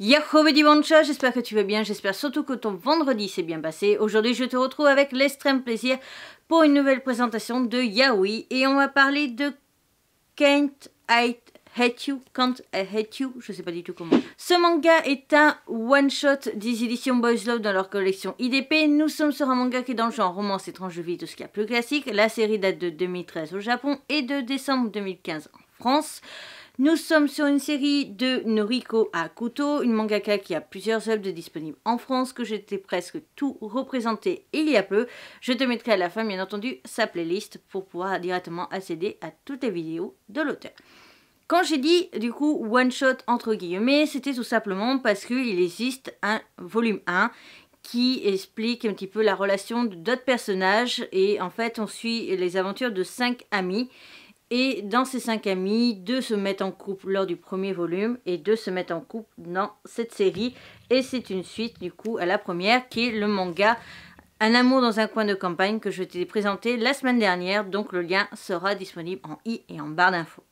Yahoo bonjour, j'espère que tu vas bien, j'espère surtout que ton vendredi s'est bien passé. Aujourd'hui, je te retrouve avec l'extrême plaisir pour une nouvelle présentation de Yaoi. et on va parler de Can't I Hate You, Can't I Hate You, je sais pas du tout comment. Ce manga est un one-shot des éditions Boys Love dans leur collection IDP. Nous sommes sur un manga qui est dans le genre romance étrange vie, tout ce qu'il y a plus classique. La série date de 2013 au Japon et de décembre 2015 en France. Nous sommes sur une série de Noriko Akuto, une mangaka qui a plusieurs œuvres disponibles en France, que j'étais presque tout représenté il y a peu. Je te mettrai à la fin, bien entendu, sa playlist pour pouvoir directement accéder à toutes les vidéos de l'auteur. Quand j'ai dit du coup one shot entre guillemets, c'était tout simplement parce qu'il existe un volume 1 qui explique un petit peu la relation d'autres personnages et en fait on suit les aventures de cinq amis et dans ces cinq amis, deux se mettent en couple lors du premier volume et deux se mettent en couple dans cette série. Et c'est une suite du coup à la première qui est le manga Un amour dans un coin de campagne que je t'ai présenté la semaine dernière. Donc le lien sera disponible en i et en barre d'infos.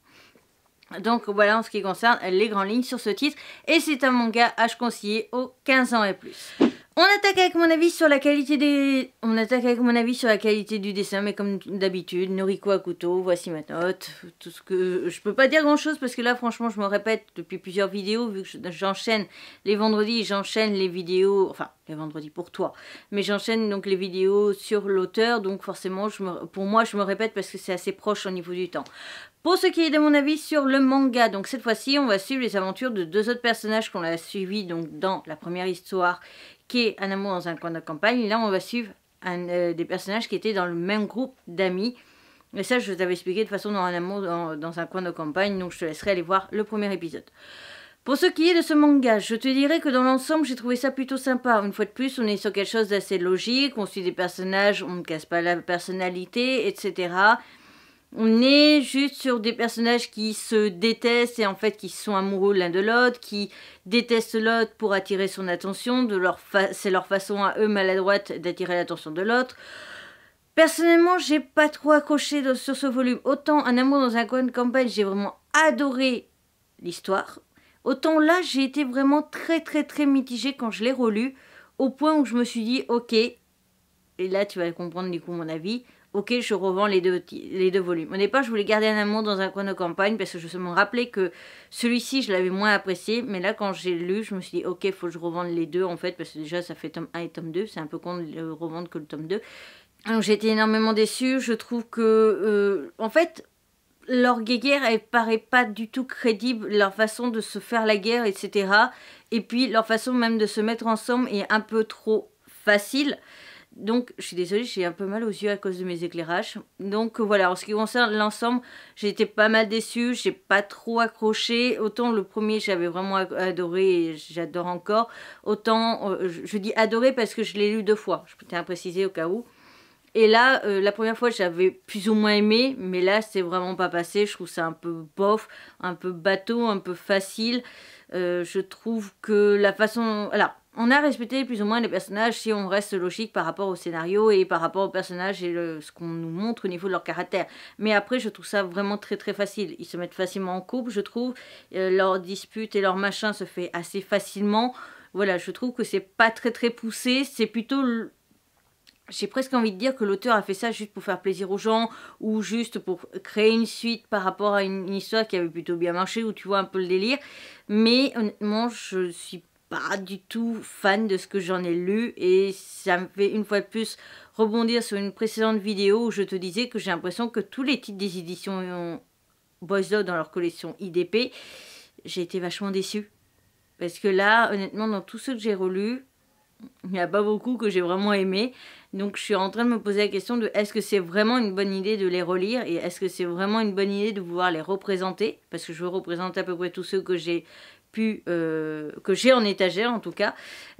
Donc voilà en ce qui concerne les grandes lignes sur ce titre. Et c'est un manga H conseiller aux 15 ans et plus. On attaque avec mon avis sur la qualité des... On attaque avec mon avis sur la qualité du dessin, mais comme d'habitude, Noriko Akuto, couteau, voici ma note, tout ce que... Je peux pas dire grand chose parce que là, franchement, je me répète depuis plusieurs vidéos, vu que j'enchaîne les vendredis, j'enchaîne les vidéos, enfin, les vendredis pour toi, mais j'enchaîne donc les vidéos sur l'auteur, donc forcément, je pour moi, je me répète parce que c'est assez proche au niveau du temps. Pour ce qui est de mon avis sur le manga, donc cette fois-ci on va suivre les aventures de deux autres personnages qu'on a suivis donc dans la première histoire qui est Un amour dans un coin de campagne. Là on va suivre un, euh, des personnages qui étaient dans le même groupe d'amis. Et ça je vous avais expliqué de façon dans Un amour dans, dans un coin de campagne donc je te laisserai aller voir le premier épisode. Pour ce qui est de ce manga, je te dirais que dans l'ensemble, j'ai trouvé ça plutôt sympa. Une fois de plus, on est sur quelque chose d'assez logique, on suit des personnages, on ne casse pas la personnalité, etc. On est juste sur des personnages qui se détestent et en fait qui sont amoureux l'un de l'autre, qui détestent l'autre pour attirer son attention, c'est leur façon à eux maladroite d'attirer l'attention de l'autre. Personnellement, j'ai pas trop accroché sur ce volume. Autant Un amour dans un coin de campagne, j'ai vraiment adoré l'histoire. Autant là, j'ai été vraiment très très très mitigée quand je l'ai relu, au point où je me suis dit, ok, et là tu vas comprendre du coup mon avis, Ok, je revends les deux, les deux volumes. Au départ, je voulais garder un amour dans un coin de campagne parce que je me rappelais que celui-ci, je l'avais moins apprécié. Mais là, quand j'ai lu, je me suis dit, ok, il faut que je revende les deux en fait, parce que déjà, ça fait tome 1 et tome 2. C'est un peu con de le revendre que le tome 2. Donc, j'ai été énormément déçue. Je trouve que, euh, en fait, leur guerre, elle paraît pas du tout crédible. Leur façon de se faire la guerre, etc. Et puis, leur façon même de se mettre ensemble est un peu trop facile. Donc, je suis désolée, j'ai un peu mal aux yeux à cause de mes éclairages. Donc euh, voilà, en ce qui concerne l'ensemble, j'ai été pas mal déçue, j'ai pas trop accroché. Autant le premier, j'avais vraiment adoré et j'adore encore. Autant, euh, je dis adoré parce que je l'ai lu deux fois, je peux à préciser au cas où. Et là, euh, la première fois, j'avais plus ou moins aimé, mais là, c'est vraiment pas passé. Je trouve ça un peu bof, un peu bateau, un peu facile. je trouve que la façon... Alors, on a respecté plus ou moins les personnages si on reste logique par rapport au scénario et par rapport aux personnages et le, ce qu'on nous montre au niveau de leur caractère. Mais après, je trouve ça vraiment très très facile. Ils se mettent facilement en couple, je trouve. Euh, leur dispute et leur machin se fait assez facilement. Voilà, je trouve que c'est pas très très poussé. C'est plutôt j'ai presque envie de dire que l'auteur a fait ça juste pour faire plaisir aux gens ou juste pour créer une suite par rapport à une, histoire qui avait plutôt bien marché ou tu vois un peu le délire. Mais honnêtement, je suis pas du tout fan de ce que j'en ai lu et ça me fait une fois de plus rebondir sur une précédente vidéo où je te disais que j'ai l'impression que tous les titres des éditions Boys Love dans leur collection IDP, j'ai été vachement déçue. Parce que là, honnêtement, dans tous ceux que j'ai relus, il n'y a pas beaucoup que j'ai vraiment aimé. Donc je suis en train de me poser la question de est-ce que c'est vraiment une bonne idée de les relire et est-ce que c'est vraiment une bonne idée de pouvoir les représenter Parce que je veux représenter à peu près tous ceux que j'ai pu, euh, que j'ai en étagère en tout cas.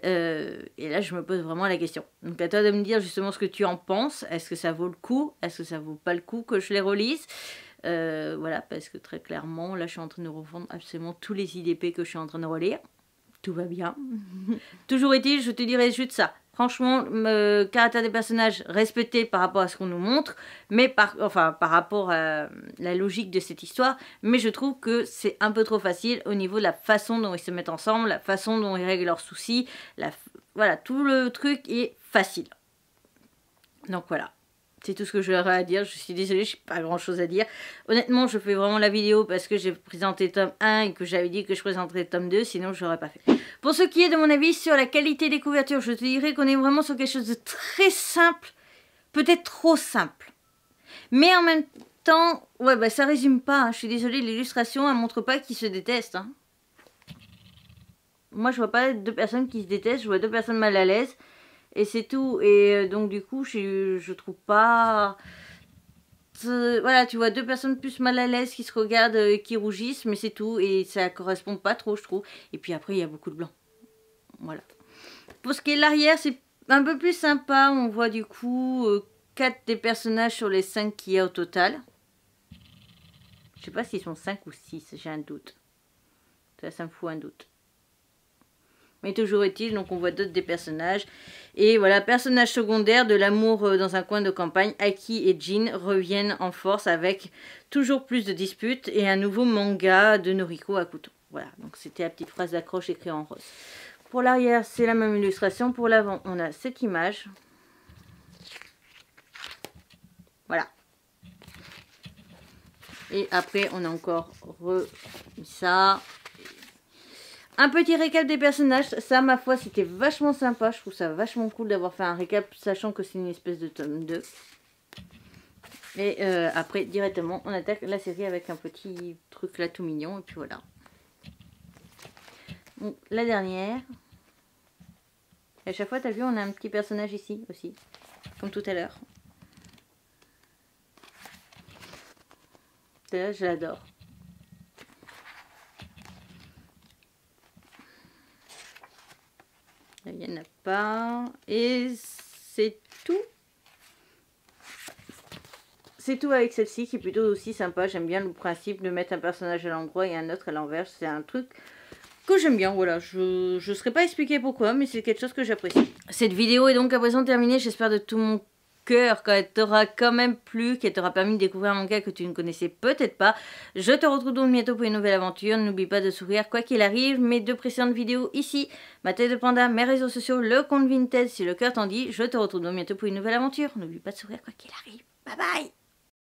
Euh, et là, je me pose vraiment la question. Donc à toi de me dire justement ce que tu en penses. Est-ce que ça vaut le coup Est-ce que ça vaut pas le coup que je les relise euh, Voilà, parce que très clairement, là, je suis en train de revendre absolument tous les IDP que je suis en train de relire. Tout va bien. Toujours est-il, je te dirai juste ça franchement, le euh, caractère des personnages respecté par rapport à ce qu'on nous montre, mais par, enfin, par rapport à euh, la logique de cette histoire, mais je trouve que c'est un peu trop facile au niveau de la façon dont ils se mettent ensemble, la façon dont ils règlent leurs soucis, la, voilà, tout le truc est facile. Donc voilà. C'est tout ce que j'aurais à dire. Je suis désolée, je n'ai pas grand chose à dire. Honnêtement, je fais vraiment la vidéo parce que j'ai présenté tome 1 et que j'avais dit que je présenterais tome 2, sinon je n'aurais pas fait. Pour ce qui est de mon avis sur la qualité des couvertures, je te dirais qu'on est vraiment sur quelque chose de très simple, peut-être trop simple. Mais en même temps, ouais, bah ça résume pas. Hein. Je suis désolée, l'illustration, ne montre pas qu'ils se détestent. Hein. Moi, je vois pas deux personnes qui se détestent, je vois deux personnes mal à l'aise et c'est tout. Et euh, donc du coup, je, je trouve pas... Euh, voilà, tu vois deux personnes plus mal à l'aise qui se regardent, et euh, qui rougissent, mais c'est tout. Et ça correspond pas trop, je trouve. Et puis après, il y a beaucoup de blanc. Voilà. Pour ce qui est de l'arrière, c'est un peu plus sympa. On voit du coup quatre des personnages sur les 5 qu'il y a au total. Je sais pas s'ils sont 5 ou 6, j'ai un doute. Ça, ça me fout un doute. Mais toujours est-il, donc on voit d'autres des personnages. Et voilà, personnage secondaire de l'amour euh, dans un coin de campagne, Aki et Jin reviennent en force avec toujours plus de disputes et un nouveau manga de Noriko couteau. Voilà, donc c'était la petite phrase d'accroche écrite en rose. Pour l'arrière, c'est la même illustration. Pour l'avant, on a cette image. Voilà. Et après, on a encore remis ça. Un petit récap des personnages, ça ma foi c'était vachement sympa, je trouve ça vachement cool d'avoir fait un récap sachant que c'est une espèce de tome 2. Et euh, après directement on attaque la série avec un petit truc là tout mignon et puis voilà. Donc, la dernière. à chaque fois t'as vu on a un petit personnage ici aussi, comme tout à l'heure. je l'adore. il n'y en a pas. Et c'est tout. C'est tout avec celle-ci qui est plutôt aussi sympa. J'aime bien le principe de mettre un personnage à l'endroit et un autre à l'envers. C'est un truc que j'aime bien, voilà. Je ne serai pas expliqué pourquoi, mais c'est quelque chose que j'apprécie. Cette vidéo est donc à présent terminée. J'espère de tout mon cœur, quand elle t'aura quand même plu, qu'elle t'aura permis de découvrir un manga que tu ne connaissais peut-être pas. Je te retrouve donc bientôt pour une nouvelle aventure. N'oublie pas de sourire quoi qu'il arrive. Mes deux précédentes vidéos ici, ma tête de panda, mes réseaux sociaux, le compte Vinted si le cœur t'en dit. Je te retrouve donc bientôt pour une nouvelle aventure. N'oublie pas de sourire quoi qu'il arrive. Bye bye